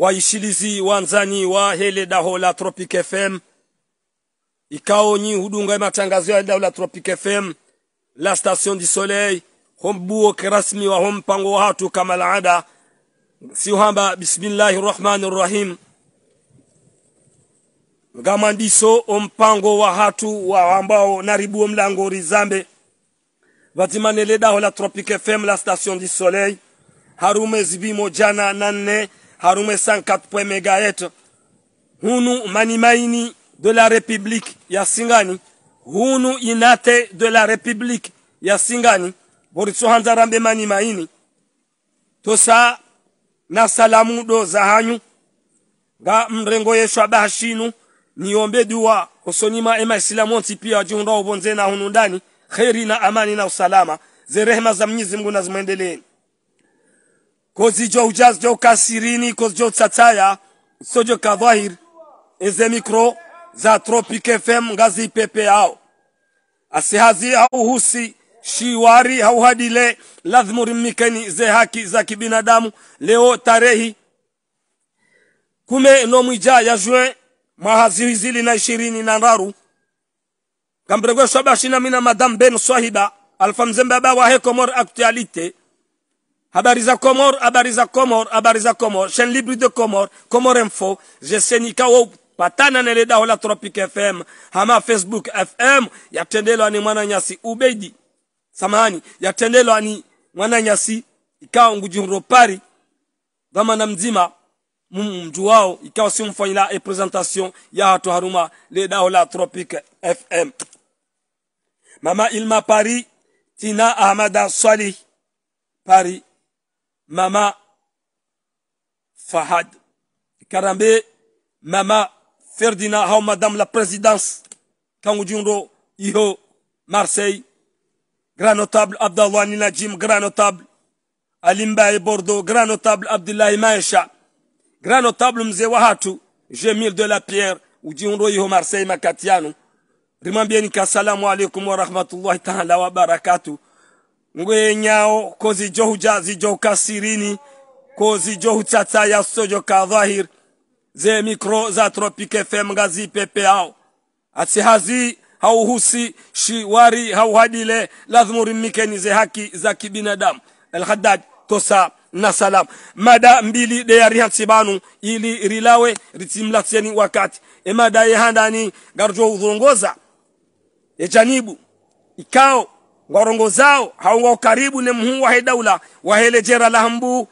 waishilizi wanzani wa hele daho la tropic fm ikao nyi hudunga matangazo ya daho la tropic fm la station du soleil hombuo kirasmi wa hompango watu kama laada si hamba bismillahi rahmani rahim gamandiso ompango wa hatu wa ambao naribuo mlango rizambe vatimanele daho la tropic fm la station du soleil harume zibimo jana nanne harumwe 104 megaet hunu manimaini de la république ya singani hunu inate de la république ya singani boritso hanzarambe manimaini tosa na salamu do za hanyu nga mrengo yeshwa bahashinu niombe dua osonima ema islamu pia jihunda obonze na hunu ndani na amani na usalama ze rehema za mwenyezi mungu na zimwendelee kasirini kozi jo kozijo so jo kadhahir eze mikro za tropic fm ngazi pepe yao asihazi au husi shiwari au hadile lazima urimikeni ze haki za kibinadamu leo tarehi kume nomwija ya juin hizili na ishirini na raru kambregwe shwabashina mina madam ben swahiba alfamzembe aba wahekomor aktualite Habari za Komor, habari Komor, habari za Komor, chaîne libre de Komor, Komor Info, Jesenikao patana leda la Tropic FM, hama Facebook FM, yatendelwa ni nyasi Ubedi. Samahani, yatendelwa ni nyasi, ikawa ngujunro pari dhamana mzima wao ya hatu haruma leda la Tropic FM. Mama Ilma Paris, Tina Ahmada Swali Paris Mama Fahad Karambe, Mama Ferdinand Hao, Madame la Présidence, Kangujundo, Iho, Marseille, grand notable Abdallah Ninajim, grand notable Alimba et Bordeaux, grand notable Abdullah Maïcha, grand notable Mzewahatu Wahatu, de la Pierre, Ujiundo Iho Marseille Makatiano, Rimambieni Kasalamu alaikum wa rahmatullahi ta'ala wa johu ko zijohuja kasirini kozi johu tata ya sojo dhahir ze mikro za tropic fm pepe ao ati hazi hauhusi shiwari hauhadile lazima urimikeni ze haki za kibinadamu alhaddad tosa na salam mada mbili deyari hatsibanu ili rilawe ritimlatieni wakati emada handani garjo udhongoza ejanibu ikao zao haunga karibu ne muhu wahe daula jera la hambu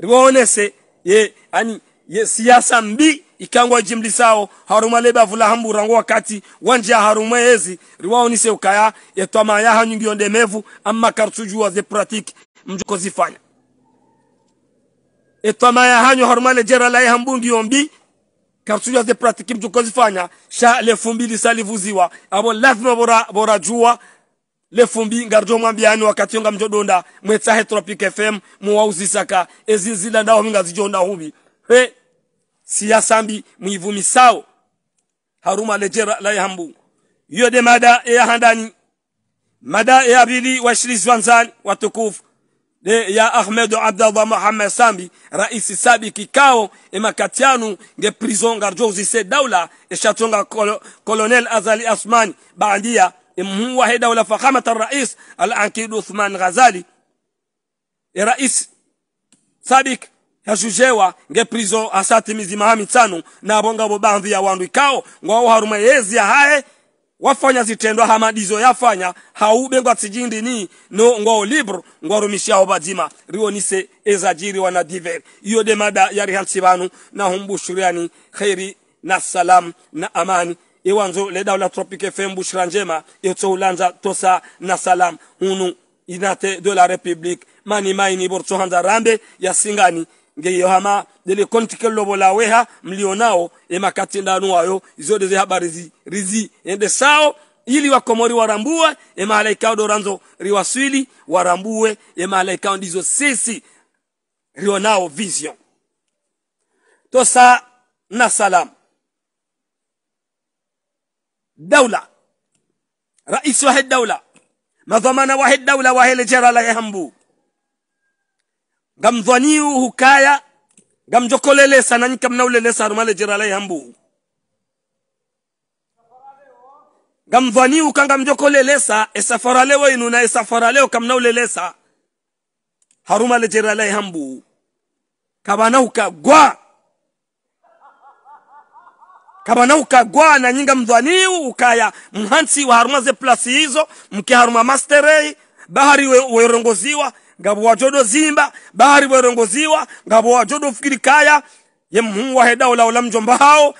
riwonese ye ani ye siasa mbi ikangwa jimli sao haruma leba vula hambu rango wakati wanja haruma yezi riwaonise ukaya yetwama yaha nyingi ondemevu amma wa ze pratique mjuko zifanya etwama yahanyo haruma le jera la hambu kartuju wa ze pratique mjuko zifanya sha le fumbili salivuziwa abo lazima bora bora jua lefumbi ngarjo mwambiani wakati yonga mjodonda mwetsahe tropic fm muwauzisaka ndao minga zijonda hubi he siyasambi mwivumisao haruma lejera la yahambu yode mada ya handani mada ya bili washirizi wanzani watukufu de ya Ahmed Abdallah Mohamed Sambi rais sabi kikao emakatianu nge prison ngarjo uzise daula eshatonga kol, kolonel Azali Asmani baandia imhuwa dawla fakhamata rais alankid Uthman Ghazali e rais sadik yashujewa nge prison asati mizi mahami tsano na abongabo bandhi ya wandu ikao ngwao harume yezi haye wafanya zitendwa hamadizo yafanya haube ngwa tsijindi ni no ngwao libro ngwarumishao badima rionise ezajiri wana diver iyo de yari hansi na humbushuryani khairi na salam na amani iwanzo la tropique fm bushra njema etsoulanza tosa na salam unu inate de la république mani maini borso rambe ya singani ngeyo hama dele kontike lobo la weha mlionao emakati ndanu wayo izo ze habari zi rizi ende sao ili wakomori warambue emahalaikao doranzo riwaswili warambue emahalaikao ndizo sisi rionao vision tosa na salamu daula rais wa hii daula madhamana wa hii daula wa hili jera la yahambu ngamdhwaniu hukaya ngamjokolelesa nanyika mnaulelesa rumale jera la yahambu ngamdhwaniu kangamjokolelesa esafara leo inuna esafara leo kamna kamnaulelesa harumale jera la yahambu kabana hukagwa kabana na nyinga mdhaniu ukaya mhansi haruma ze plasi hizo haruma masterei bahari werongoziwa we ngabo jodo zimba bahari werongoziwa ngabo jodo fikiri kaya ye mhungu wahe daula ula mjomba hao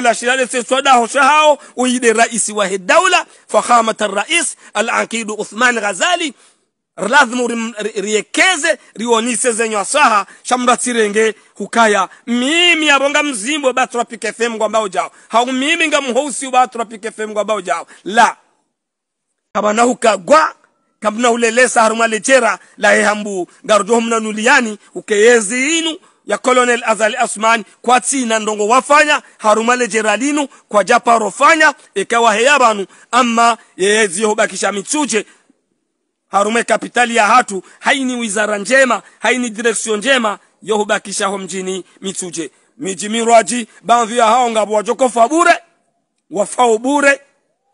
la shirale seswadaho shahao uide raisi wahe daula fakhamata rais ankidu uthman ghazali lazima riekeze rionise zenye asaha shamra sirenge hukaya mimi abonga mzimbo ba tropic fm kwa bao jao hau mimi nga ba tropic fm kwa bao jao la na hukagwa kama kabna ulelesa harumalechera la hehambu humna nuliani ukeyezi inu ya Colonel Azali Asman kwa na ndongo wafanya harumale jeralinu kwa japa rofanya ikawa heyabanu ama yeyezi hubakisha mitsuje arume kapitali ya hatu haini wizara njema haini direksio njema ho mjini mituje miji mirwaji banvi ya hao ngabo wajokofa bure wafao bure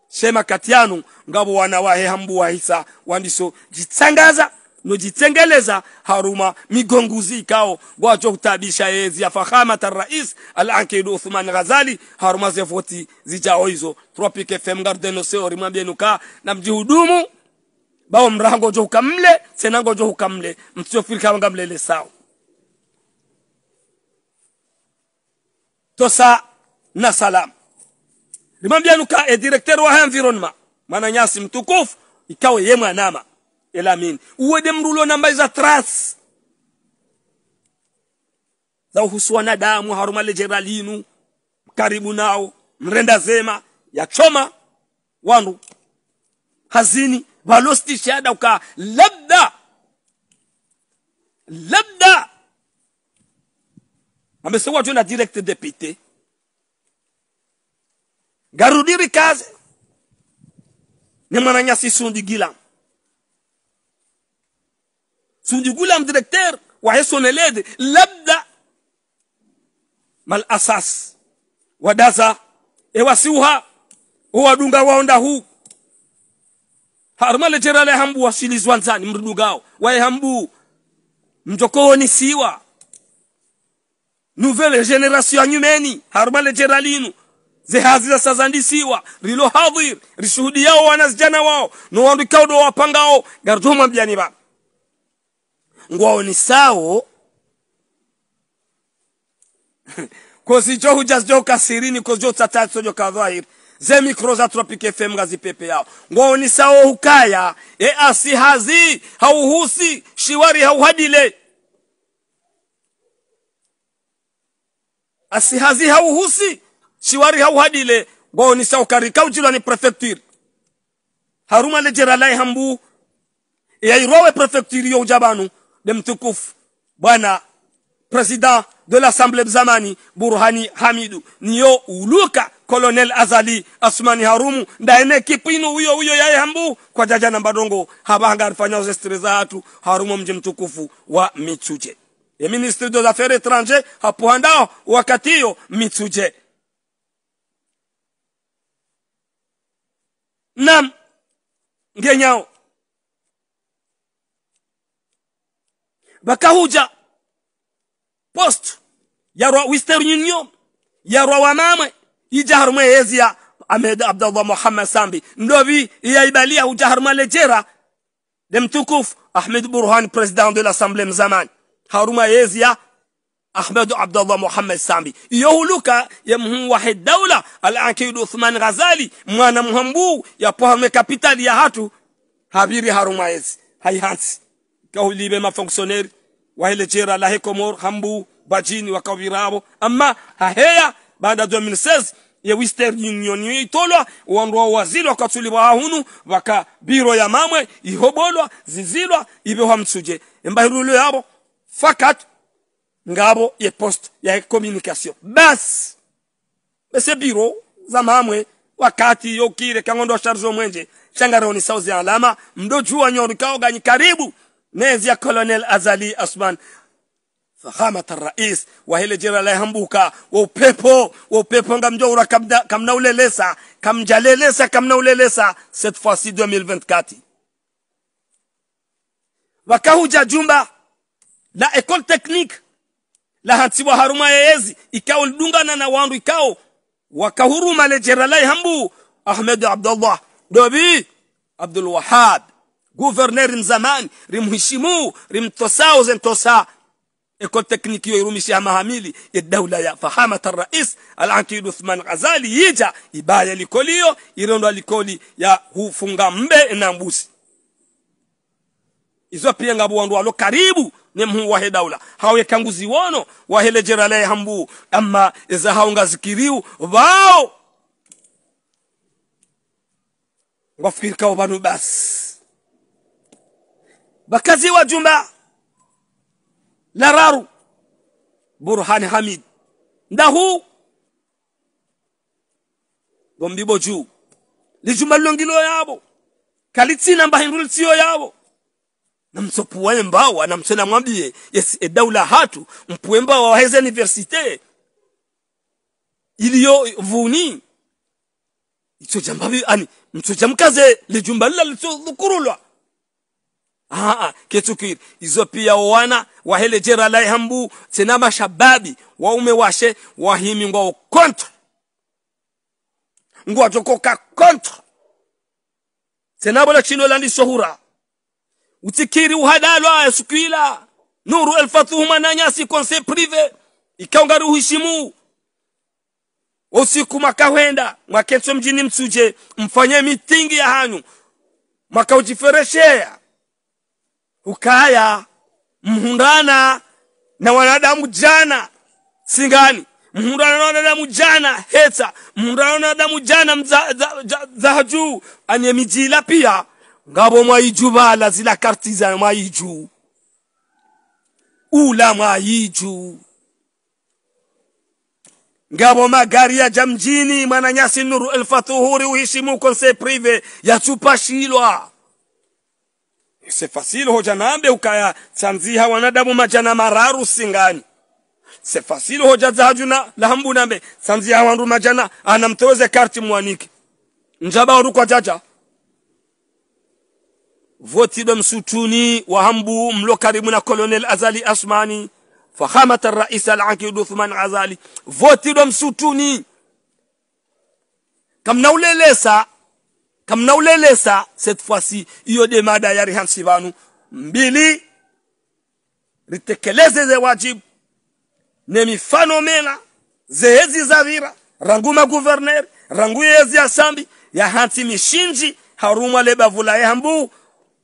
shema katianu ngabu wana wahe hambu hisa wandiso jitangaza nojitengeleza haruma migonguzi ikao gwacho kutabisha yezi ya fahamata rais alankid uthman ghazali haruma zefoti zijao hizo tropic fm garden oseori mwambienu ka na mjihudumu bao mrango jo kamle senango jo kamle msio filka ngamle mlele sao tosa na salam limambia nuka e directeur wa environnement mana nyasi mtukufu ikawe ye mwanama elamini de mrulo namba za tras za uhusu wanadamu le jeralinu karibu nao mrenda zema yachoma wandu hazini walosti shada uka labda labda amesema na direct deputy garudiri kazi nemananyasi sundigila sundigula directeur waxe sonelede labda mal asas wadaza ewasiuha owadunga waonda huu harmale terale hambu wasilizwanzani mrudugao waehambu hambu mtokoni siwa nouvelle génération nyumeni harmale teralinu zehazira sazandisiwa rilo hadhir rishuhudiyao wanazijana wao nowandukaudo wapangao gartoma mjani ba ngwao ni sao kosicho hujasijo kasirini kosijo tsatatsojo kadhahiri ze mikro za Tropic FM gazi pepe yao ngoni sao hukaya e asihazi hauhusi shiwari hauhadile asihazi hauhusi shiwari hauhadile ngoni sao karikaujilwa ni prefecture haruma le jeralai hambu yairowe prefecture yo ujabanu demtukufu bwana president de l'assemblée zamani burhani hamidu niyo uluka colonel azali asmani harumu ndaene kipinu huyo huyo yaye hambu kwa jaja na mbadongo habanga alifanya zestre za hatu harumu mji mtukufu wa michuje e ministre des affaires étrangers hapo handao wakati hiyo michuje nam ngenyao bakahuja post yarwa western union yarwa wamamwe يجهر ما يزيا yijaharuma yezia amed abdallah muhammad sambi ndovi ما ujaharuma دم تكوف أحمد ahmed burhan president de l'assemblée هارو ما يزيا أحمد عبد الله محمد سامي يهلوكا يمهم واحد دولة الآن كيد عثمان غزالي مانا مهمبو يا بوهم كابيتال يا هاتو هابيري هارومايز هاي هانس كهو ليبي ما فونكسيونير وهي لجيرا لاهي كومور همبو باجيني وكوبيرابو أما هاهيا baada ya 2016 ya western union yoitolwa wandoa waziri wakatsulibwa ahunu waka biro ya mamwe ihobolwa zizilwa ibe hamtsuje embahirulo yabo fakat ngabo ye post ya communication bas bese biro za mamwe wakati yokire kangondo sharzo mwenje changaroni sauzi alama mdojua nyorikao ganyi karibu nezi ya colonel azali asman fahamat rais wahile jira laihambuka wa upepo wa upepo ngamjoura kamnaulelesa kamjalelesa kamnaulelesa cette fois-ci 2024 wakahuja jumba la ecole technique la hantsiwa haruma yeyezi ikao lidungana na wandu ikao wakahuruma lejera laihambu ahmed abdullah dobi abdul wahab guverneri mzamani rimheshimu rimtosao zentosa يكون تكنيكي يرمي شيء مهاميلي الدولة يا فحامة الرئيس العقيد عثمان غزالي يجا ibaya likolio ilondo likoli ya hufunga mbe na mbuzi izo pia ngabu wandu walo karibu ni mhu wahe daula hawe kanguzi wono hele jerale hambu ama iza haunga zikiriu wao wafikiri banu basi bakazi wajumba lararu burhan hamid ndahu gombibo juu lijumallongilo yabo kalitsina mbahindulisiyo yabo namsopuwaye mbawa namsela mwambie yes edaula hatu mpuwe mbawa waheze universite iliyo vuni itso jambavi ani mtso jamkaze lijumbalila litso dhukurulwa aa ketukir izo pia wana wahele jera lai hambu tena mashababi waume washe wahimi ngwao kontra ngwa jokoka kontra tena bola chilo landi sohura utikiri uhadalo uhadalwa sukuila nuru elfathuhuma nanyasi conseil privé ikaongari uheshimu usiku makahwenda mwakenso mjini msuje mfanye mitingi ya hanyu mwakaujifereshea hukaya mhundana na wanadamu jana singani mhundana na wanadamu jana heta mhundana na wanadamu jana zahaju anye mijila pia ngabo mwaiju bala zila kartiza mwaiju ula mwaiju ngabo magari ya jamjini mwananyasi nuru elfathuhuri uheshimu konse prive yachupashilwa hoja nambe ukaya chanziha wanadamu majana mararu singani sefasilo hoja zahajuna nambe chanziha wandu majana anamtoweze karti mwanike njaba kwa jaja do msutuni wa hambu mlo karibu na kolonel azali asmani fahamata rais alakid uthman azali do msutuni kamnaulelesa Kam naulelesa cette fois-ci iyo mada ya rihan vanu mbili ritekeleze ze wajibu ne mifano mena zehezi zavira rangu ma gouverneur rangu yezi asambi ya hanti mishinji harumwa ya yahambu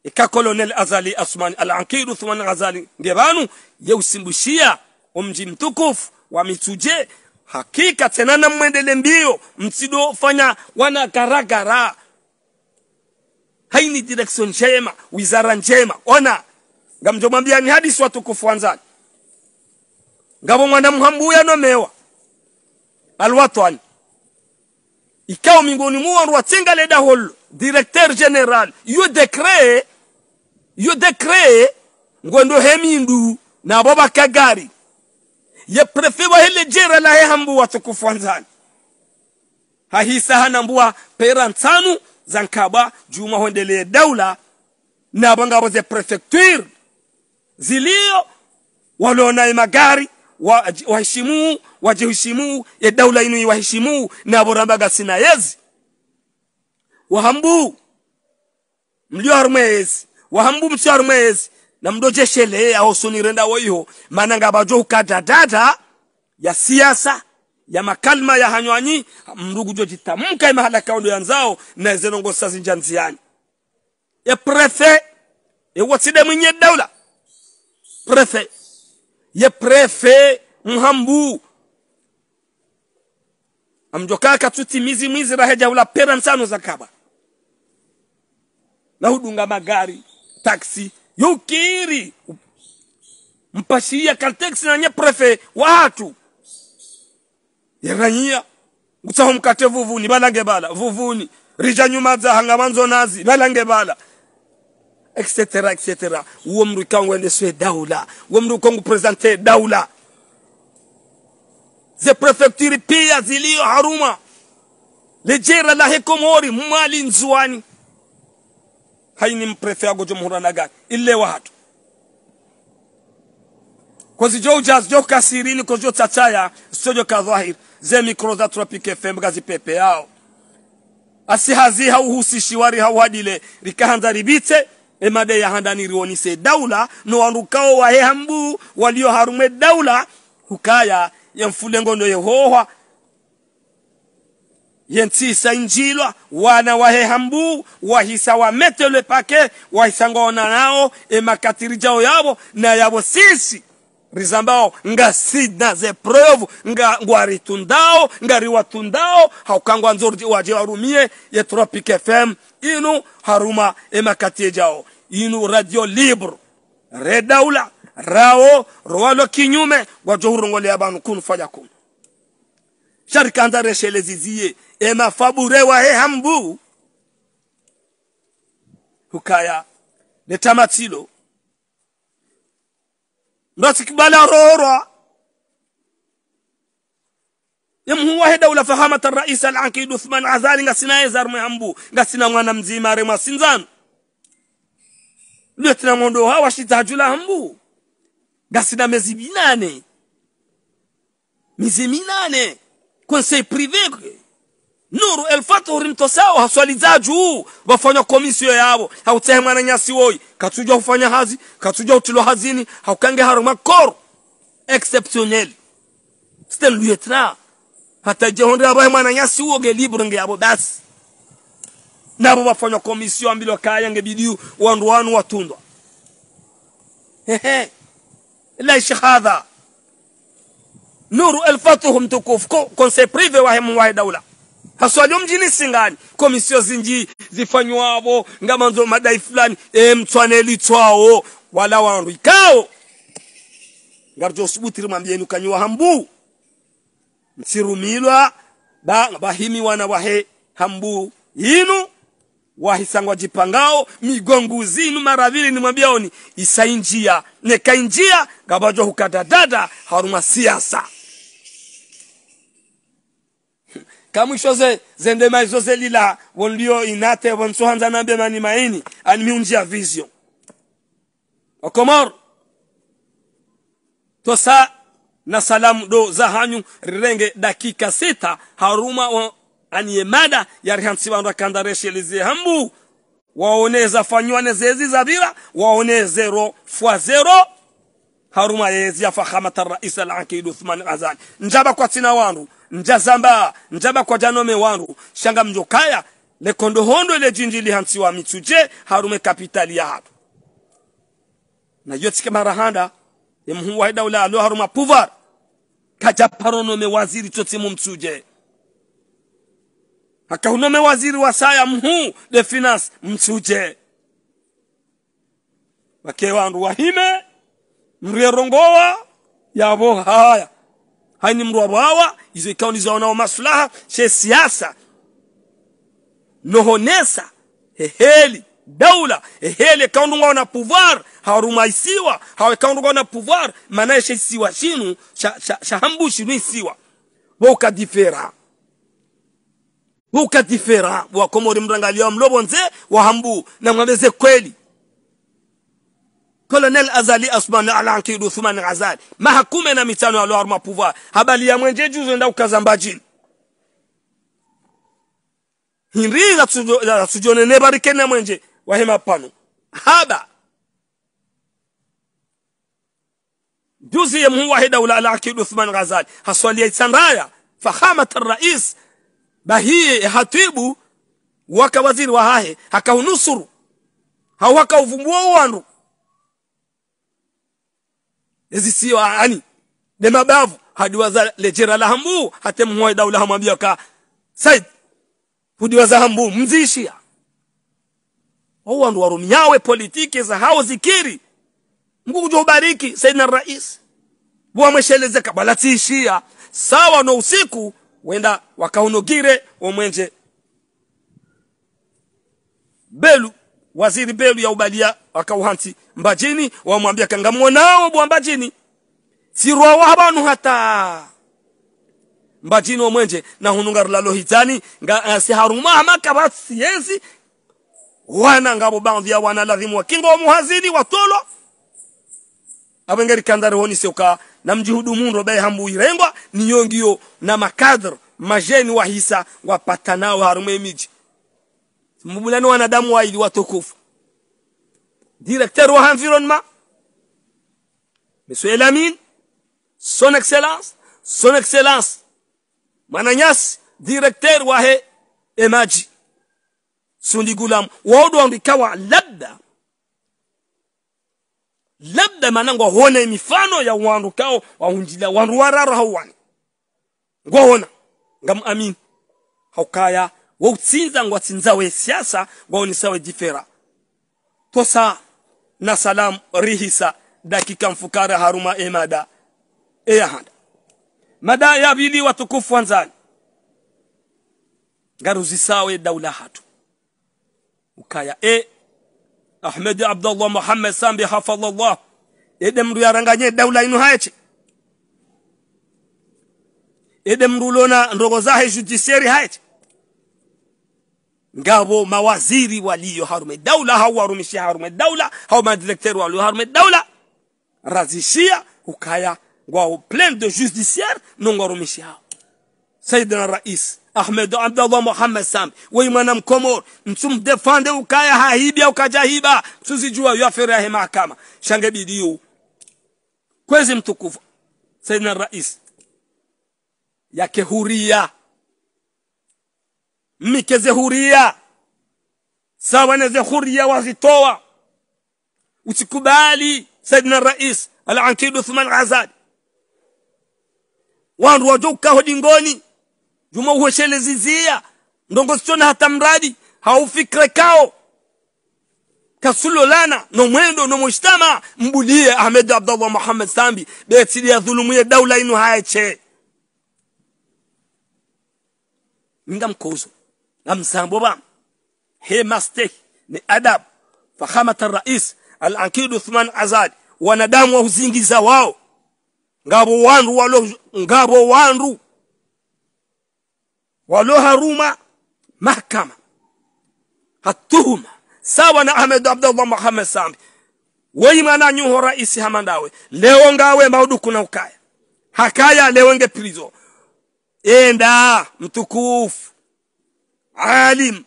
ika e kolonel azali asmani alankiru thuman azali ngebanu usimbushia umji mtukufu wa mituje hakika tena na mwendele mbio fanya wana garagara haini direction njema, wizara njema. Ona ngamjomwambia ni hadisi watu kufuanza ngabo mwana muhambuya nomewa ikao mingoni mwa muwo tinga leda hollo directeur general iyo dekre iyo dekre ngondo hemindu nabo kagari ye prefe hele jera lahe hambuwa tukufu wanzani hahisa hanambua pera nsanu zankaba juma honde le dawla nabo ngabo ze prefecture zilio walona magari wa wajiheshimuu ya daula inu iwaheshimuu nabo rambaga sinayezi wahambu mlio harumwezi wahambu msio harumwezi na mdojeshelea osonirenda woiho maana mananga bajo data ya siasa ya makalma ya hanywanyi mrugu jo jitamka mahala kaundo yanzao na zenongosa zinjanziani ya prefe ya watide mwenye daula prefe ya prefe mhambu amjoka mizi mizi rahe jaula pera msano zakaba na hudunga magari taksi yukiri mpashia kalteksi na nye prefe watu yanganyia gutsaho mkate vuvuni balange bala vuvuni rija nyuma zahangamanzo nazi balange bala etc etc uwo mndu ikangwendeswe daula uwo mndu ukonguprezante daula ze prefecture pia zilio haruma lejera la hekomori mali nzuani haini mprefe ago jomhurana gani ile wahatu kozi jo ujas jo kozi kasirili kozijo sio jo kadhahir ze mikro za tropic fm gazi pepe yao asi asihazi hauhusishi wari hauhadile rikahanza ribite emade ya handani rioni se daula no wanukao wa hehambu walio harume daula hukaya ya mfulengo ndo yehoha yentsisa injilwa wana wa hambu wahisa metele pake wahisangona nao emakatirijao yabo na yabo sisi rizambao ngasina zeprovu nga ngwaritundao ngariwatundao haukangwa nzorji waje warumie ye tropic fm inu haruma emakati e jao inu radio libre redaula rao rowalo kinyume wajohurongole abanu kun sharika sharikanda reshele ziziye ema fabure wa e he hambu hukaya netamatilo rasikbala rorwa yemhu wahida ula fahamata rais alakid uthman azali ngasinaye zarme hambu ngasina mwana mzima remwa sinzano lwetina mondo ha washitajula hambu ngasina mezi minane mezi minane conseil privé nuru elfatu hurimtosawo haswaliza juu wafanya komisio yabo hautsema na nyasi woi katuja kufanya hazi katuja utilo hazini haukange haro makoro exceptionnel c'était lieutenant hataje honde abo mwana nyasi woge libre nge yabo basi nabo wafanya komisio ambilo kaya nge bidiu wandu wanu watundwa ehe ishi hadha nuru elfatuhum tukufu conseil wahemu wahe daula haswajyo mjini singani komisio zinji zifanywavo ngamanzo madai fulani emtswanelitswawo wala wandu ikawo ngarjosubutiri mwambyeni ukanyuwa hambu msirumilwa bahimi wana wahe hambu inu wahisangwa jipangao migongu zinu mara vili nimwambiaoni isainjia nekainjia ngabajo hukadadada haruma siasa kamwisho zende zendema izo wonlio inate wonsohanza nambe mani maini anmiunjia vizio okomor tosa na salamu do za hanyu rirenge dakika sita haruma aniye mada yarihansi vandu akandaresheleze hambu fanywa fanywane zezi bila waone zero fwa zero haruma yezi yafahamata rais la akid thumani azani njaba kwa tina wandu njazamba njaba kwa janome wanru shanga mjokaya le le kondo hondo jinji li hansi wa mituje harume kapitali ya hatu na yotsike marahanda emhu hida ula alo haruma puvar kaja paronome waziri tsotse haka akahunome waziri wa saya mhu de finance mtsuje wake wandu wahime ya bo haya haini mrwawawa izo kauli za wanao maslaha che siasa nohonesa heheli daula ehele kaundungwa na pouvoir harumaisiwa hawe kaundungwa na pouvoir maana che siwa shinu cha cha, cha hambushi ni siwa bo kadifera bo kadifera wa komori mrangalia mlobo nze wa hambu na mwambeze kweli colonel azali asman alankidu uthman azali mahakume na mitano aloar pouvoir habali ya mwenje juzo enda ukazambajini hinri gatsujo nene na mwenje wahema pano haba juzi ya muhu wahida ula alankidu uthman azali haswali ya itandaya fahama rais bahii hatibu waka waziri wahahe hawaka hawakauvumbua uwandu ezisiyoani ne mabavu hadiwaza lejera la hambu hatemhoe daula hamwambia ka said hudiwaza hambu mzishia au wandu warumiawe politiki za hao zikiri mungu said saidna rais wamwesheleze kabala tishia sawa no usiku wenda wakaunogire omwenje belu waziri belu ya ubalia akauhansi mbajini wamwambia kangamwonao bwa mbajini sirwa wabanu hata mbajini wa mwenje na hununga rulalo hitani nga uh, eh, siharuma amaka basiyezi wana ngabo baadhi ya wana ladhimu wa kingo muhazini watolo abengeri kandare honi soka na mjihudu mundo bae hambu irengwa niyongio na makadr majeni wa hisa wapatanao harume miji mbulani wanadamu waili watukufu directeur wa environnement monsieur Lamine son excellence son excellence mananyasi directeur wahe emaji sundi gulam wodo andikawa labda labda manango hone mifano ya wandu kao wahunjila wandu wararo hawani ngwahona ngam amin haukaya utsinza ngwa tsinza we siasa ngwa waonisawe jifera tosa na salam rihisa dakika mfukara haruma emada eyahanda mada ya bili watukufu wanzani ngaruzisawe daula hatu ukaya e ahmed abdullah muhammed sambi hafadhallah ede mndu yaranganye daula inu haeche ede mndu lona ndogo zahe judiciary haeche ngabo mawaziri walio harume daula hau warumishia harume daula hau madirekteri walio harume daula razishia ukaya ngwao plein de judiciaire nongwarumishia hao sayidina rais ahmed abdallah muhammad sam wei mwana mkomor msumdefande ukaya hahibia ukajahiba msuzijua yafirahe mahakama shange bidiu kwezi mtukufu sayidina rais yake huria mke zehuria sawa zehuria wazitoa usikubali saidna rais al-Ankid Uthman Azad wandu wajoka hodingoni juma uheshelezizia ndongo sichona hata mradi haufikre kao kasulolana no mwendo no mushtama mbudie Ahmed abdallah Muhammad Sambi beti ya dhulumu ya daula inu haeche ninga mkozo amsambo ba he maste ni adab fahamata rais al Uthman Azad wanadamu wa uzingiza wao ngabo wandu walo ngabo wandu walo haruma mahkama hatuhuma sawa na Ahmed Abdullah Muhammad Sambi mana nyuho rais hamandawe leo ngawe mauduku na ukaya hakaya leo nge prizo enda mtukufu alim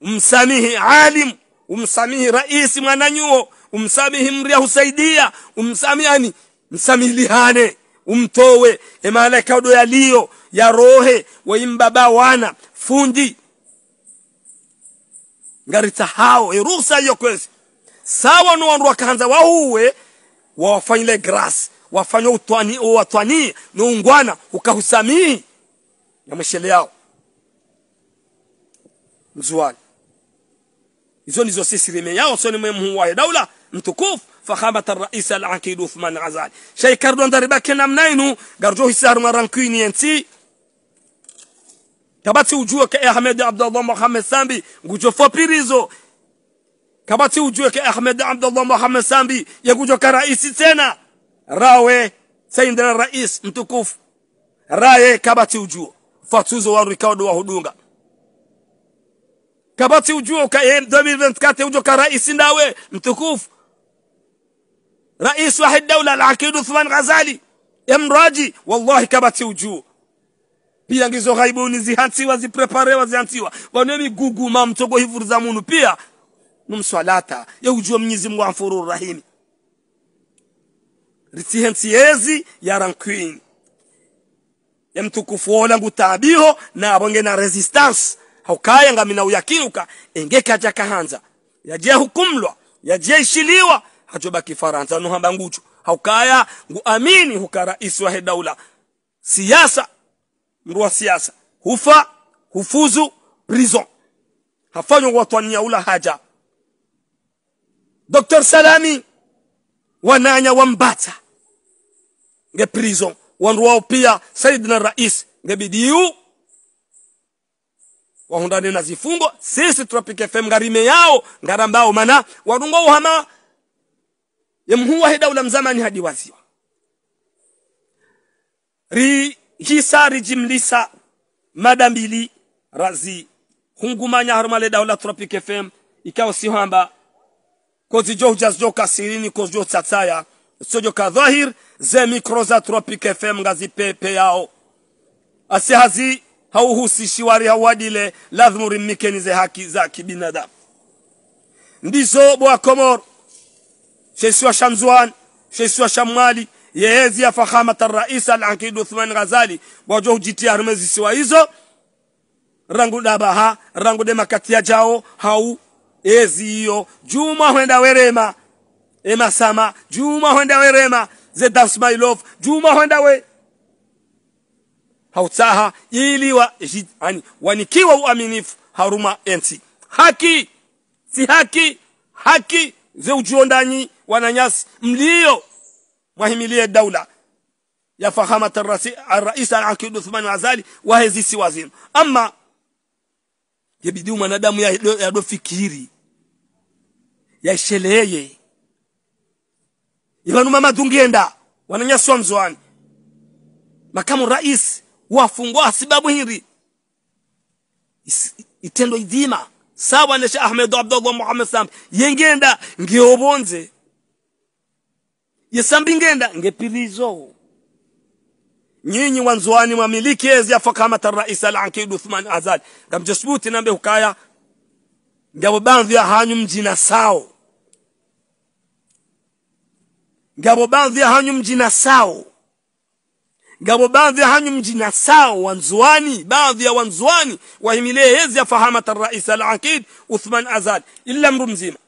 umsamihi alim umsamihi rais mwananyuo umsamihi mria husaidia umsamiani msamilihane umtowe emalaika odo yaliyo yarohe waimbaba wana fundi ngarita hao erusa hiyo kwezi sawa no wandu wakaanza wahuwe wawafanyile grass wafanywa utwani watwani no ungwana ukahusamihi na mshele yao mzuani hizo ndizo sisi rime yao sio muhimu wa daula mtukufu فخامة الرئيس العقيد عثمان عزال شي كردون دربا كنا منينو قرجوه سهر مرانكوين ينسي كباتي وجوك احمد عبد الله محمد سامبي وجو فبيريزو كباتي وجوك احمد عبد الله محمد سامبي يقولوا كرئيس تena rawe سيدنا الرئيس mtukufu raye kabati ujuo fatuzo warikao wa hudunga kabati ujue ka 2024 eh, ujue ka rais ndawe mtukufu rais wa dawla al-aqid Uthman Ghazali emraji wallahi kabati ujue pia ngizo ghaibu ni zihati wa ziprepare wa ziantiwa wanwe migugu mtogo hivuru za munu pia numswalata ya ujue mnyizi mwa mfuru rahimi Ritihenti yezi ya rankuini. ya mtukufu wola ngutabiho na abonge na resistance uyakiruka engeke engeka kahanza yaje hukumlwa yaje ishiliwa hachobaki faransa nuhamba ngucho haukaya nguamini huka rais wa hedaula siasa mruwa siasa hufa hufuzu prison watu watwania ula haja Dr Salami wananya wambata nge prison wanruwao pia Saidna rais ngebidiu wahundane na zifungo sisi tropic fm ngarime yao ngarambao mana warungo uhama yemhuwa hedaula mzamani hadi waziwa ri hisa rijimlisa madambili razi hungumanya harumale daula tropic fm ikao si hamba kozi jo jo kasirini kozi tsatsaya sojo kadhahir ze mikroza tropic fm ngazi pepe yao asi hazi hauhusishi wari hauadile mikeni ze haki za kibinadamu ndizo bwa komoro shesiwa shamzuan shesiwa shamwali yeezi ya fahamata rais alaqid uthman ghazali jo jiti armezi siwa hizo rangu dabaha rangu de makatia jao hau ezi hiyo juma hwenda werema ema sama juma hwenda werema dasmailov juma hwenda we hautsaha ili wa, yani, wanikiwa uaminifu haruma ensi haki si haki haki zeujuo ujiondani wananyasi mlio mwahimilie daula ya fahamat arrais alakid uthman azali wahezisi wazim ama yabidi mwanadamu yadofikiri yaisheleye ivanuma wananyasi wa mzoani makamu rais wafungwa sababu hili itendo idhima sawa na Sheikh Ahmed Abdullah Muhammad Sambi yengenda ngiobonze yesambi ngenda ngepirizo nyinyi wanzuani mwamiliki ezi afakamata rais al-Ankid Uthman Azad gamjesbuti nambe hukaya ngabo bandhi ya hanyu mjina sao ngabo bandhi ya hanyu mjina sao Gabo baadhi ya hanyu mjina sao wanzuani baadhi ya wanzuani wahimilie hezi ya ta rais al-akid Uthman Azad ila mru mzima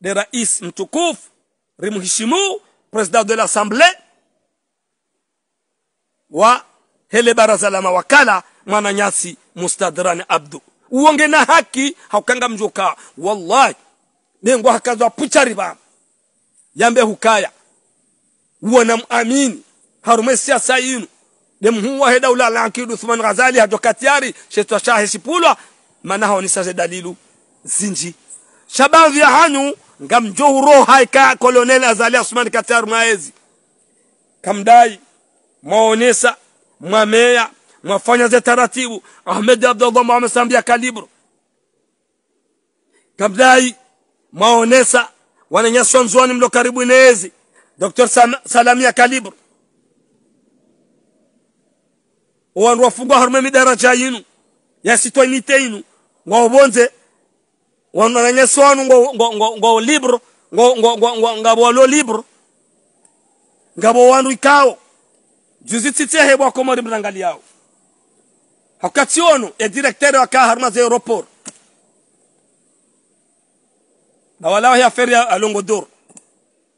de rais mtukuf rimuhishimu president de l'assemblée wa hele baraza la mawakala mwananyasi Mustadran Abdu uonge na haki haukanga mjoka wallahi nengo hakazwa puchari baba yambe hukaya uona namamini harume siasa yinu demhuwa heda ula lankidu Uthman Ghazali hajo katiari shetwa shahe sipulwa mana hao ni sasa dalilu zinji shabavu ya hanyu ngamjohu roha ka colonel Azali Uthman katiar maezi kamdai mwaonesa mwamea mwafanya ze taratibu Ahmed Abdullah Mohamed Sambia kalibro kamdai mwaonesa wananyaswa nzuani mlo karibu nezi Dr. Salamia kalibro wandu wafungwa harume midaraja yinu ya sitwaimite yinu ngawobonze wandu wananyasi wanu ngo libro ngabo walo libro ngabo wandu ikao juzi tsitsehebwa komori mrangali yao hakati hakationo ya e direktere waka haruma ze aeroport na walao ya feri ya alongodoro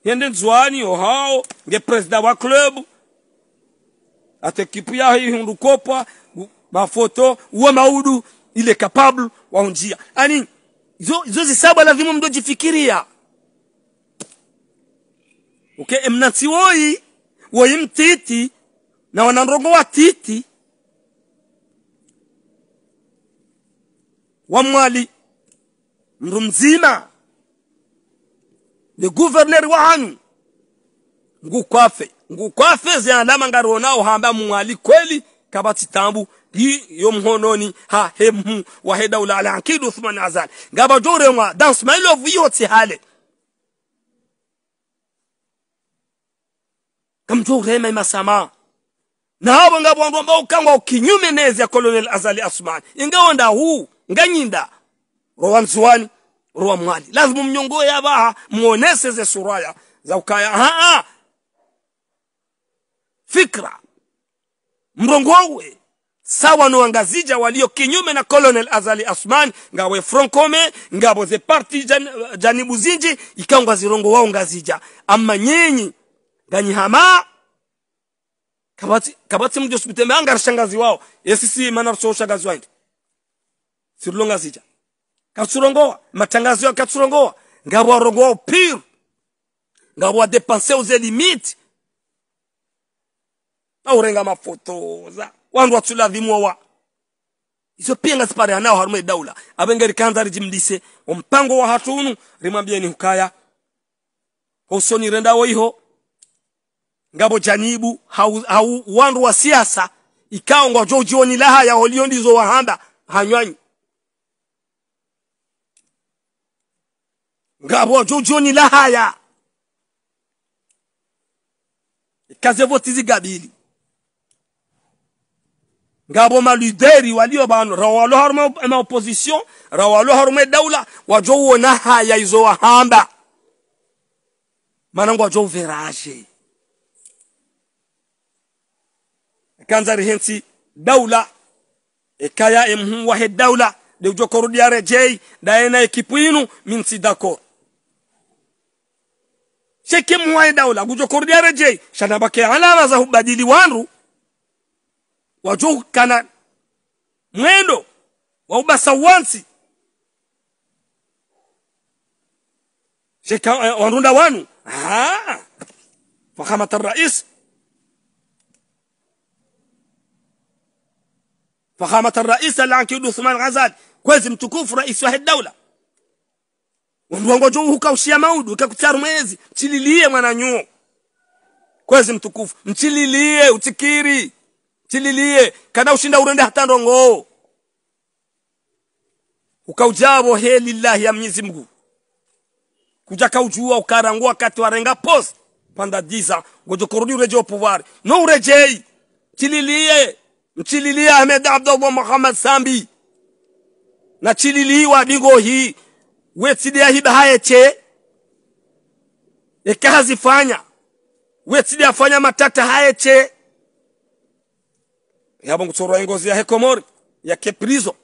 yende nzwani ohao nge president wa club hundu ihundukopwa mafoto uwa maudu ile capable waunjia zo, zozi saba lazima mndojifikiria okay woi mtiti na wanarongo wa titi wa mwali mru mzima ni guverneri wa hanu ngukwafe ngukwafe ziyandama ngarona uhamba mwali kweli kabati tambu yi yomhononi ha hemu wahe daula ala ankidu thumani azali ngabajorenwa dan smailovu yotsi hale masama na nabo ngabwandu ambao kangwa ukinyume nezi ya colonel azali asmani ingawonda huu nganyinda rowa mzuwani rowa mwali lazima mnyongoe abaha muoneseze suraya za ukaya haa fikra mrongo wawe sawa noangazija walio kinyume na colonel azali asman ngawe fronkome ngabo ze parti jan, janibu zinji ikangwa zirongo wao ngazija ama ganyi hama kabati kabati mjo sibitembe angarishangazi wao esisi manarso shangazi wao sirlonga zija katsurongowa matangazo ya katsurongowa ngabo warongo wao pir ngabo wadepanse aux limites aurenga mafotoza wandu watsuladhimwowa izo pinga sipare anao harume daula abenge rikanza rijimdise ompango wa hatunu rimwambieni hukaya usoni rendawo iho ngabo janibu hau, hau wandu wa siasa ikao ngojo jioni laha ya holio ndizo wahanda hanywanyi ngabo jojoni ya ikaze voti zigabili ngabo malideri waliobanwa rawaloharuma maopposition rawaloharuma daula wajowona haya izowahamba manangu wajowuveraje kanzari hensi daula ekaya emhu wahe daula inu min si dako minsidako shekemhuwahe daula gujokorudiare jei shanabake alama za hubadili wanru wajoukana mwendo waubasa wansi sheka eh, wanunda wanu ah فخامة الرئيس فخامة الرئيس العنكيد Uthman غزال kwezi mtukufu rais wa daula huka ushia maudu kakutaru mwezi mchililie mwananyuo kwezi mtukufu mchililie utikiri chililie kana ushinda urende hata ndongo ukaujavo he lillahi ya mnyezi mgu kuja kaujua ukarangua kati warenga post panda diza ngojo korudi ureje wa pouvoir no urejei tililiye mchililie Ahmed Abdallah Muhammad Sambi na wa dingo hii hiba hibahaye che ekazifanya wetsidia fanya matata haye che yabo ngutsorwa ngozi ya hekomori ya keprizo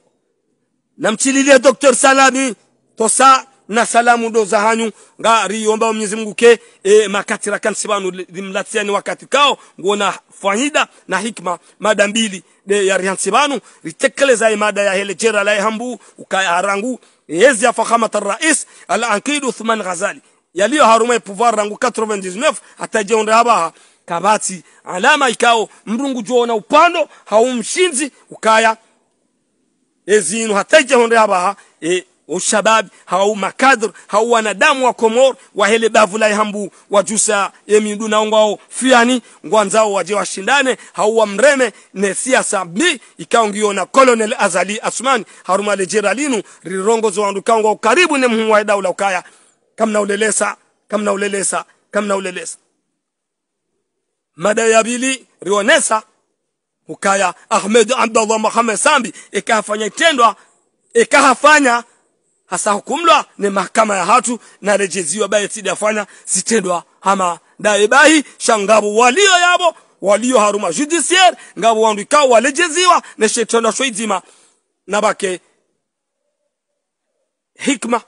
namchililia Dr. Salami tosa na salamu ndo za hanyu nga ngariomba Mwenyezi Mungu ke e, makati makatira kansibanu dhimlatiani wakati kao ngona faida na hikma mada mbili de ya rihansibanu ritekeleza mada ya hele jera la hambu ukaharangu yezi ya fakhamat rais al-anqid thuman Ghazali yaliyo haruma pouvoir rangu 99 hata atajeonda habaha kabati alama ikao mrungu jona upando haumshinzi ukaya ezinu hataje honde aba e, ushababi hau makadr hau wanadamu wa komor wa hele bavu la hambu wa jusa yemindu na ngwao fiani ngwanzao waje washindane hau wa mreme ne siasa bi ikaongio na colonel azali asman haruma le jeralinu rirongo zo andu kango karibu ne muwa daula ukaya kamna ulelesa kamna ulelesa kamna ulelesa mada ya pili rionesa ukaya Ahmed abdallah Muhammad Sambi ikafanya itendwa ikafanya hasa hukumlwa ni mahakama ya hatu na rejeziwa baye afanya sitendwa ama dai bahi shangabu walio yabo walio haruma judiciaire ngabu wandika walejeziwa na shetona shoizima nabake hikma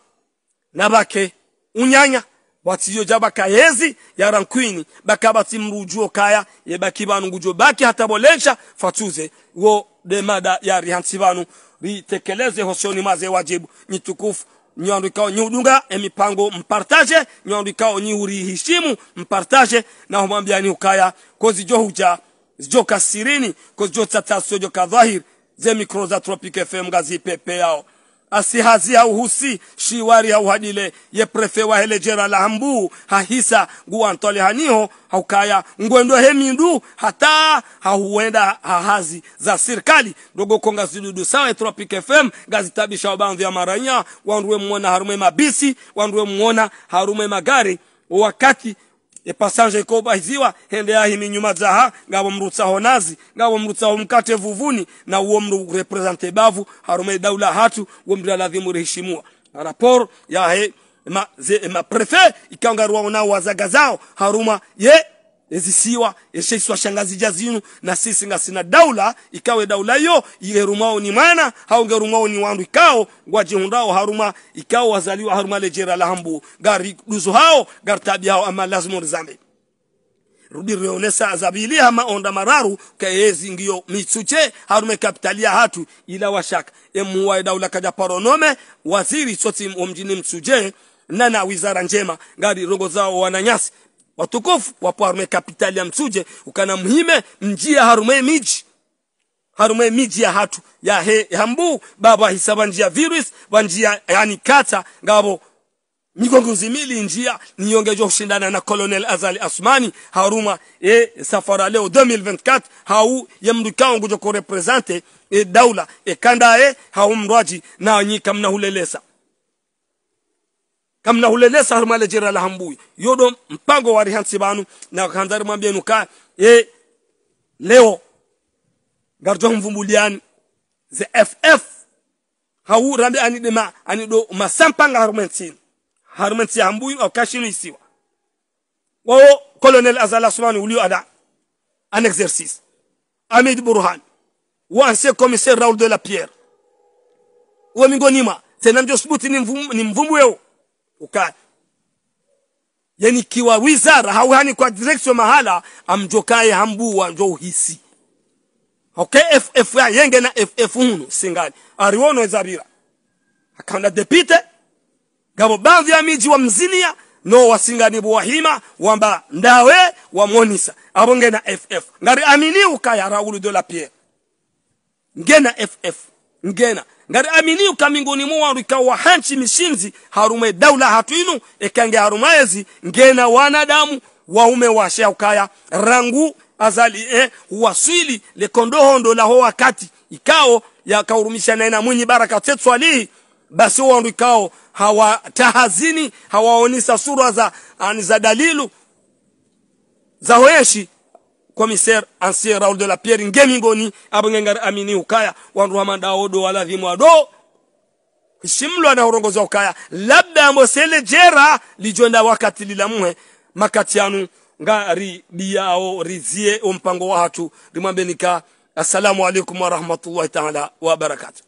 nabake unyanya watiyo jaba kayezi watiyoja bakayezi yarankwini bakabatimrujuo kaya yebaki banu ngujo baki hatabolesha fatuze wo demada ya rihansi banu ritekeleze hosioni maze wajibu nyitukufu nyandikao nyudunga emipango mpartaje nyandikao nyurihishimu mpartaje na humambia ni ukaya kozi johuja joka sirini kozi jo tatasojo kadhahir ze mikroza za tropic fm gazi pepe yao asihazia uhusi shiwari ya uhadile ye prefe wa jera la hambu hahisa ntole haniho haukaya ngwendo hemindu hata hahuenda hahazi za sirkali dogo konga zidudu sawa tropic fm gazitabisha wabandhi ya maranya wanruwe mwona harume mabisi wanduwe mwona harume magari wakati epasanje kobahiziwa hendeahi minyuma zaha ngabo mrutsa nazi ngabo mrutsa mkate vuvuni na uo mru represente bavu harume daula hatu uo mru aladhimu rehishimua rapor yahe ma, ze, ma prefe ikangarwao ona wazaga zao haruma ye ezisiwa eshaiswa shangazi jazinu na sisi ngasina daula ikawe daula hiyo igerumao ni mana hao ngerumao ni wandu ikao gwajihundao haruma ikao wazaliwa haruma lejera la hambu gari duzu hao gari gartabi hao ama lazima rizame rudi reonesa azabili ama onda mararu kaezi ngiyo mitsuche harume kapitalia hatu ila washaka emuwae daula kaja paronome waziri choti omjini msuje nana wizara njema gari rogo zao wananyasi watukufu wapo harume kapitali ya msuje ukana muhime njia harume miji harume miji ya hatu ya he hambu baba hisaba njia virus njia yani kata ngabo migongo zimili njia niongejo kushindana na Colonel Azali Asmani haruma e safara leo 2024 hau yamrikao ko represente e daula e kandae hau mraji na nyika hulelesa kamna na hulele mala jira la hambui yodo mpango wari hansi banu na khandari mwambie nuka e leo garjo mvumbuliani ze ff hawu rambi ani dema ani do masampanga harumensi harumensi hambui au kashini isiwa wao colonel azala subhanahu ulio ada an exercice amid Burhan ou ancien commissaire Raoul de la Pierre ou mingonima tena ndio subuti ni mvumbu ni ukani yani kiwa wizara hauhani kwa direction mahala amjokaye hambua njo uhisi okay ff ya yenge na ff hunu singali ariwono ezabira akanda depite gabo baadhi ya miji wa mzinia no wasinganibu buwahima wamba ndawe wamonisa abonge na ff ngari amini ukaya raulu dola pierre ngena ff ngena ngari aminiuka minguni muwaru ikawa hanchi mishinzi harume daula hatuinu ekange harumaezi ngena wanadamu waume washea ukaya rangu azali eh, waswili lekondoho ndo laho wakati ikao yakaurumisha naena mwinyi baraka tetswalihi basi wandu ikao hawatahazini hawaonisa sura za za dalilu za hoeshi commissaire ancien Raoul de la Pierre ngemingoni abengengar amini ukaya wandu amadaodo wala vimwado ishimlwa na urongozo ukaya labda mosele jera lijonda wakati lilamwe makati anu ngari biao rizie ompango wa rimambenika rimwambenika alaykum alaikum warahmatullahi taala barakatuh